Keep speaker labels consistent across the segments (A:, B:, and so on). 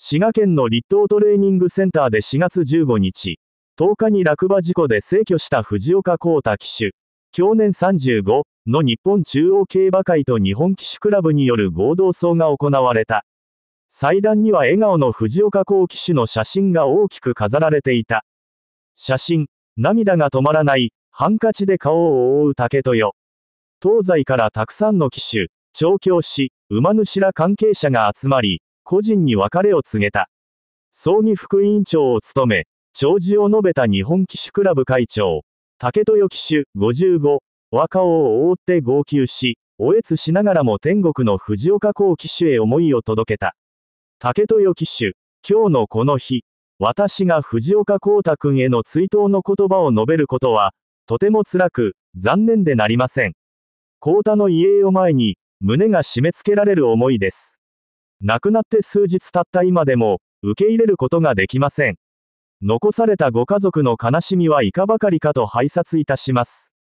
A: 滋賀県の立東トレーニングセンターで4月15日、10日に落馬事故で逝去した藤岡幸太騎手、去年35の日本中央競馬会と日本騎手クラブによる合同葬が行われた。祭壇には笑顔の藤岡幸騎手の写真が大きく飾られていた。写真、涙が止まらない、ハンカチで顔を覆う竹豊。東西からたくさんの騎手、調教師、馬主ら関係者が集まり、個人に別れを告げた。葬儀副委員長を務め、弔辞を述べた日本騎手クラブ会長、竹豊騎手55若顔を覆って号泣し、おえつしながらも天国の藤岡幸騎手へ思いを届けた。竹豊騎手、今日のこの日、私が藤岡幸太君への追悼の言葉を述べることは、とても辛く、残念でなりません。幸太の遺影を前に、胸が締め付けられる思いです。亡くなって数日たった今でも、受け入れることができません。残されたご家族の悲しみはいかばかりかと拝察いたします。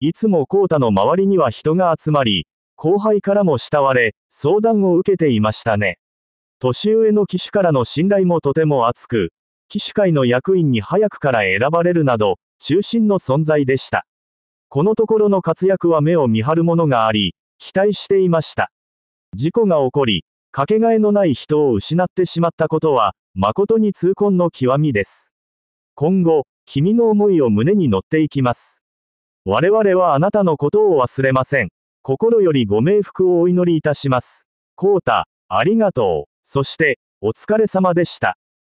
A: いつもコータの周りには人が集まり、後輩からも慕われ、相談を受けていましたね。年上の騎手からの信頼もとても厚く、騎手会の役員に早くから選ばれるなど、中心の存在でした。このところの活躍は目を見張るものがあり、期待していました。事故が起こり、かけがえのない人を失ってしまったことは、誠に痛恨の極みです。今後、君の思いを胸に乗っていきます。我々はあなたのことを忘れません。心よりご冥福をお祈りいたします。コータ、ありがとう。そして、お疲れ様でした。